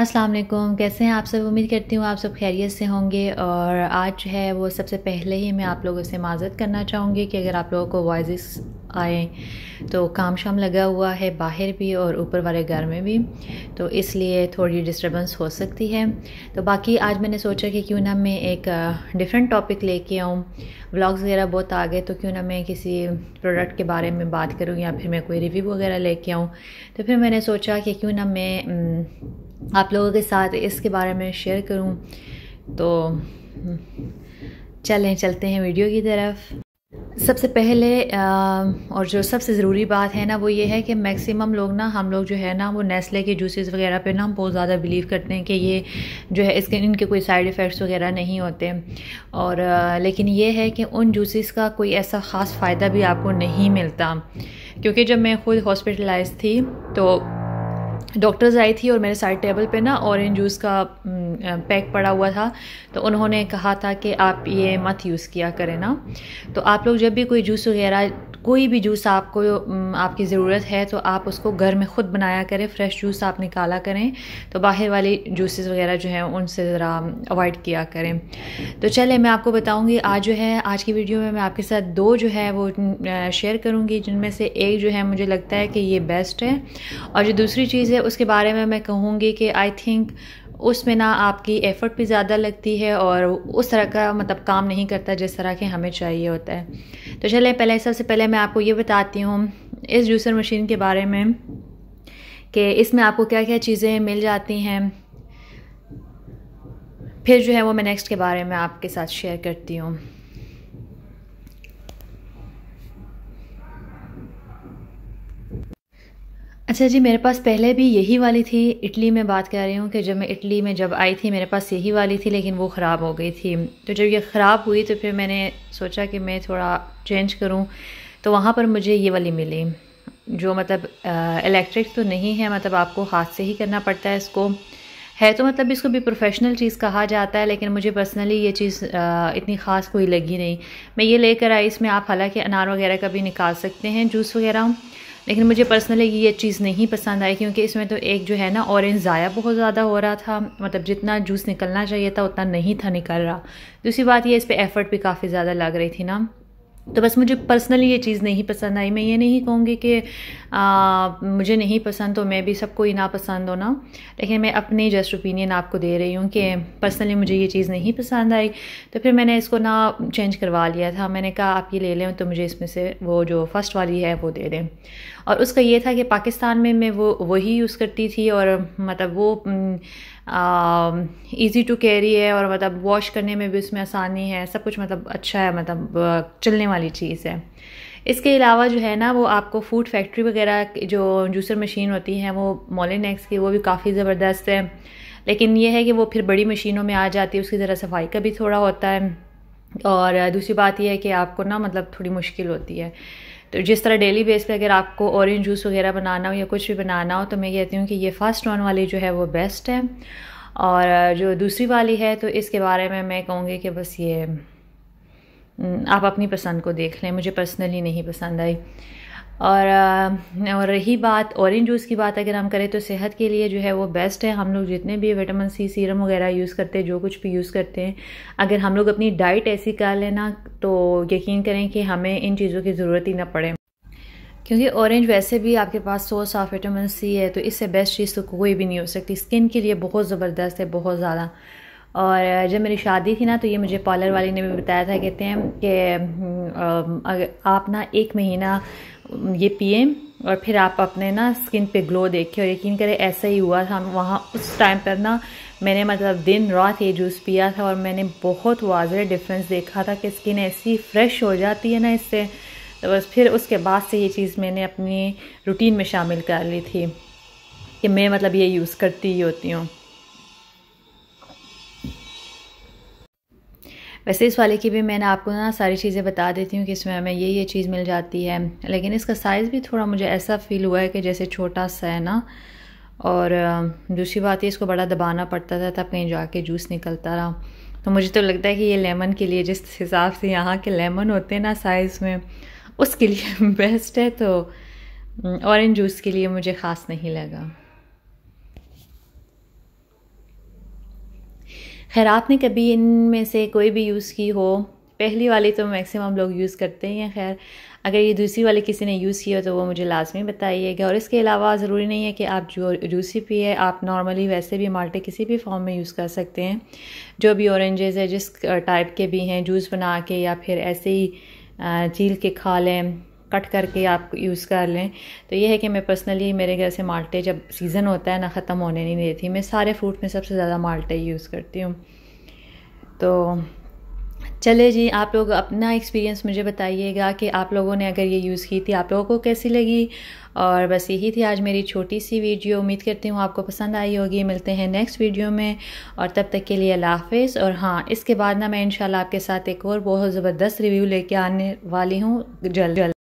अस्सलाम वालेकुम कैसे हैं आप सब उम्मीद करती हूँ आप सब खैरियत से होंगे और आज जो है वो सबसे पहले ही मैं आप लोगों से माजत करना चाहूँगी कि अगर आप लोगों को वॉइस आए तो काम शाम लगा हुआ है बाहर भी और ऊपर वाले घर में भी तो इसलिए थोड़ी डिस्टर्बेंस हो सकती है तो बाकी आज मैंने सोचा कि क्यों ना मैं एक डिफरेंट टॉपिक लेके आऊँ व्लॉग्स वगैरह बहुत आ गए तो क्यों ना मैं किसी प्रोडक्ट के बारे में बात करूँ या फिर मैं कोई रिव्यू वगैरह लेके आऊँ तो फिर मैंने सोचा कि क्यों ना मैं आप लोगों के साथ इसके बारे में शेयर करूँ तो चलें चलते हैं वीडियो की तरफ सबसे पहले और जो सबसे ज़रूरी बात है ना वो ये है कि मैक्सिमम लोग ना हम लोग जो है ना वो नेस्ले के जूसेस वगैरह पे ना हम बहुत ज़्यादा बिलीव करते हैं कि ये जो है इसके इनके कोई साइड इफ़ेक्ट्स वगैरह नहीं होते और लेकिन ये है कि उन जूसेस का कोई ऐसा ख़ास फ़ायदा भी आपको नहीं मिलता क्योंकि जब मैं ख़ुद हॉस्पिटलाइज थी तो डॉक्टर्स आई थी और मेरे साइड टेबल पे ना ऑरेंज जूस का पैक पड़ा हुआ था तो उन्होंने कहा था कि आप ये मत यूज़ किया करें ना तो आप लोग जब भी कोई जूस वगैरह कोई भी जूस आपको आपकी ज़रूरत है तो आप उसको घर में ख़ुद बनाया करें फ्रेश जूस आप निकाला करें तो बाहर वाले जूसेस वगैरह जो हैं उनसे ज़रा अवॉइड किया करें तो चले मैं आपको बताऊँगी आज जो है आज की वीडियो में मैं आपके साथ दो जो है वो शेयर करूँगी जिनमें से एक जो है मुझे लगता है कि ये बेस्ट है और जो दूसरी चीज़ है उसके बारे में मैं कहूँगी कि आई थिंक उसमें ना आपकी एफ़र्ट भी ज़्यादा लगती है और उस तरह का मतलब काम नहीं करता जिस तरह के हमें चाहिए होता है तो चले पहले सबसे पहले मैं आपको ये बताती हूँ इस जूसर मशीन के बारे में कि इसमें आपको क्या क्या चीज़ें मिल जाती हैं फिर जो है वो मैं नेक्स्ट के बारे में आपके साथ शेयर करती हूँ अच्छा जी मेरे पास पहले भी यही वाली थी इटली में बात कर रही हूँ कि जब मैं इटली में जब आई थी मेरे पास यही वाली थी लेकिन वो ख़राब हो गई थी तो जब ये ख़राब हुई तो फिर मैंने सोचा कि मैं थोड़ा चेंज करूँ तो वहाँ पर मुझे ये वाली मिली जो मतलब इलेक्ट्रिक तो नहीं है मतलब आपको हाथ से ही करना पड़ता है इसको है तो मतलब इसको भी प्रोफेशनल चीज़ कहा जाता है लेकिन मुझे पर्सनली ये चीज़ इतनी ख़ास कोई लगी नहीं मैं ये लेकर आई इसमें आप हालांकि अनार वगैरह का भी निकाल सकते हैं जूस वगैरह लेकिन मुझे पर्सनली ये चीज़ नहीं पसंद आई क्योंकि इसमें तो एक जो है ना ऑरेंज ज़ाया बहुत ज़्यादा हो रहा था मतलब जितना जूस निकलना चाहिए था उतना नहीं था निकल रहा दूसरी बात ये इस पर एफ़र्ट भी काफ़ी ज़्यादा लग रही थी ना तो बस मुझे पर्सनली ये चीज़ नहीं पसंद आई मैं ये नहीं कहूँगी कि आ, मुझे नहीं पसंद तो मैं भी सबको ही ना पसंद हो ना लेकिन मैं अपने जस्ट ओपिनियन आपको दे रही हूँ कि पर्सनली मुझे ये चीज़ नहीं पसंद आई तो फिर मैंने इसको ना चेंज करवा लिया था मैंने कहा आप ये ले लें तो मुझे इसमें से वो जो फ़र्स्ट वाली है वो दे दें और उसका ये था कि पाकिस्तान में मैं वो वही यूज़ करती थी और मतलब वो ईज़ी टू कैरी है और मतलब वॉश करने में भी उसमें आसानी है सब कुछ मतलब अच्छा है मतलब चलने वाली चीज़ है इसके अलावा जो है ना वो आपको फूड फैक्ट्री वगैरह जो जूसर मशीन होती है वो मोलिनेक्स की वो भी काफ़ी ज़बरदस्त है लेकिन ये है कि वो फिर बड़ी मशीनों में आ जाती है उसकी ज़रा सफाई का भी थोड़ा होता है और दूसरी बात यह है कि आपको ना मतलब थोड़ी मुश्किल होती है तो जिस तरह डेली बेस पे अगर आपको ऑरेंज जूस वगैरह बनाना हो या कुछ भी बनाना हो तो मैं कहती हूँ कि ये फर्स्ट वन वाली जो है वो बेस्ट है और जो दूसरी वाली है तो इसके बारे में मैं कहूँगी कि बस ये हम्म, आप अपनी पसंद को देख लें मुझे पर्सनली नहीं पसंद आई और और रही बात ऑरेंज जूस की बात अगर हम करें तो सेहत के लिए जो है वो बेस्ट है हम लोग जितने भी विटामिन सी सीरम वगैरह यूज़ करते हैं जो कुछ भी यूज़ करते हैं अगर हम लोग अपनी डाइट ऐसी कर लेना तो यकीन करें कि हमें इन चीज़ों की ज़रूरत ही ना पड़े क्योंकि ऑरेंज वैसे भी आपके पास सोर्स ऑफ विटामिन सी है तो इससे बेस्ट चीज़ तो कोई भी नहीं हो सकती स्किन के लिए बहुत ज़बरदस्त है बहुत ज़्यादा और जब मेरी शादी थी ना तो ये मुझे पार्लर वाले ने भी बताया था कहते हैं कि आप ना एक महीना ये पिए और फिर आप अपने ना स्किन पे ग्लो देखें और यकीन करें ऐसा ही हुआ था वहाँ उस टाइम पर ना मैंने मतलब दिन रात ये जूस पिया था और मैंने बहुत वाजह डिफरेंस देखा था कि स्किन ऐसी फ्रेश हो जाती है ना इससे तो बस फिर उसके बाद से ये चीज़ मैंने अपनी रूटीन में शामिल कर ली थी कि मैं मतलब ये यूज़ करती ही होती हूँ वैसे इस वाले की भी मैंने आपको ना सारी चीज़ें बता देती हूँ कि इसमें हमें ये ये चीज़ मिल जाती है लेकिन इसका साइज़ भी थोड़ा मुझे ऐसा फील हुआ है कि जैसे छोटा सा है ना और दूसरी बात ये इसको बड़ा दबाना पड़ता था तब कहीं जाके जूस निकलता रहा तो मुझे तो लगता है कि ये लेमन के लिए जिस हिसाब से यहाँ के लेमन होते हैं ना साइज़ में उसके लिए बेस्ट है तो ऑरेंज जूस के लिए मुझे ख़ास नहीं लगा खैर आपने कभी इन में से कोई भी यूज़ की हो पहली वाली तो मैक्सिमम लोग यूज़ करते ही हैं खैर अगर ये दूसरी वाली किसी ने यूज़ की हो तो वो मुझे लाजमी बताइएगा और इसके अलावा ज़रूरी नहीं है कि आप जो जूसी पिए आप नॉर्मली वैसे भी माल्टे किसी भी फॉर्म में यूज़ कर सकते हैं जो भी औरेंजेस है जिस टाइप के भी हैं जूस बना के या फिर ऐसे ही चील के खा लें कट करके आप यूज़ कर लें तो ये है कि मैं पर्सनली मेरे घर से माल्टे जब सीज़न होता है ना ख़त्म होने नहीं देती मैं सारे फ्रूट में सबसे ज़्यादा माल्टे यूज़ करती हूँ तो चले जी आप लोग अपना एक्सपीरियंस मुझे बताइएगा कि आप लोगों ने अगर ये यूज़ की थी आप लोगों को कैसी लगी और बस यही थी आज मेरी छोटी सी वीडियो उम्मीद करती हूँ आपको पसंद आई होगी मिलते हैं नेक्स्ट वीडियो में और तब तक के लिए अल्लाह हाफिज़ और हाँ इसके बाद ना मैं इंशाल्लाह आपके साथ एक और बहुत ज़बरदस्त रिव्यू लेके आने वाली हूँ जल्द जल्द